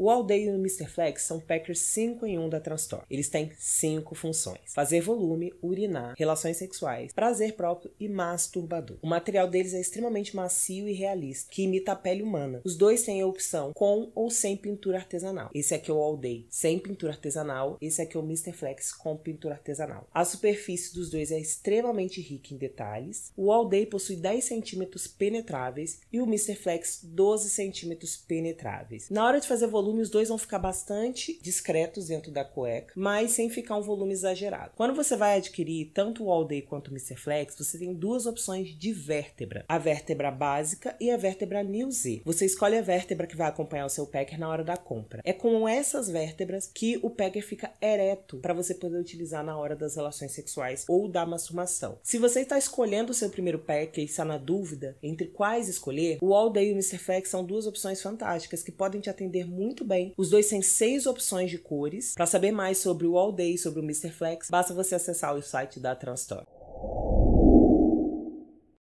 O Aldeia e o Mr. Flex são packers 5 em 1 um da Transtor. Eles têm 5 funções: fazer volume, urinar, relações sexuais, prazer próprio e masturbador. O material deles é extremamente macio e realista, que imita a pele humana. Os dois têm a opção com ou sem pintura artesanal. Esse aqui é, é o Aldeia sem pintura artesanal, esse aqui é, é o Mr. Flex com pintura artesanal. A superfície dos dois é extremamente rica em detalhes. O Aldeia possui 10 centímetros penetráveis e o Mr. Flex 12 centímetros penetráveis. Na hora de fazer volume, volume, os dois vão ficar bastante discretos dentro da cueca, mas sem ficar um volume exagerado. Quando você vai adquirir tanto o All Day quanto o Mr. Flex, você tem duas opções de vértebra: a vértebra básica e a vértebra New Z. Você escolhe a vértebra que vai acompanhar o seu packer na hora da compra. É com essas vértebras que o packer fica ereto para você poder utilizar na hora das relações sexuais ou da masturbação. Se você está escolhendo o seu primeiro packer e está na dúvida entre quais escolher, o All Day e o Mr. Flex são duas opções fantásticas que podem te atender muito muito bem. Os dois têm seis opções de cores. Para saber mais sobre o All Day, e sobre o Mr. Flex, basta você acessar o site da Transstore.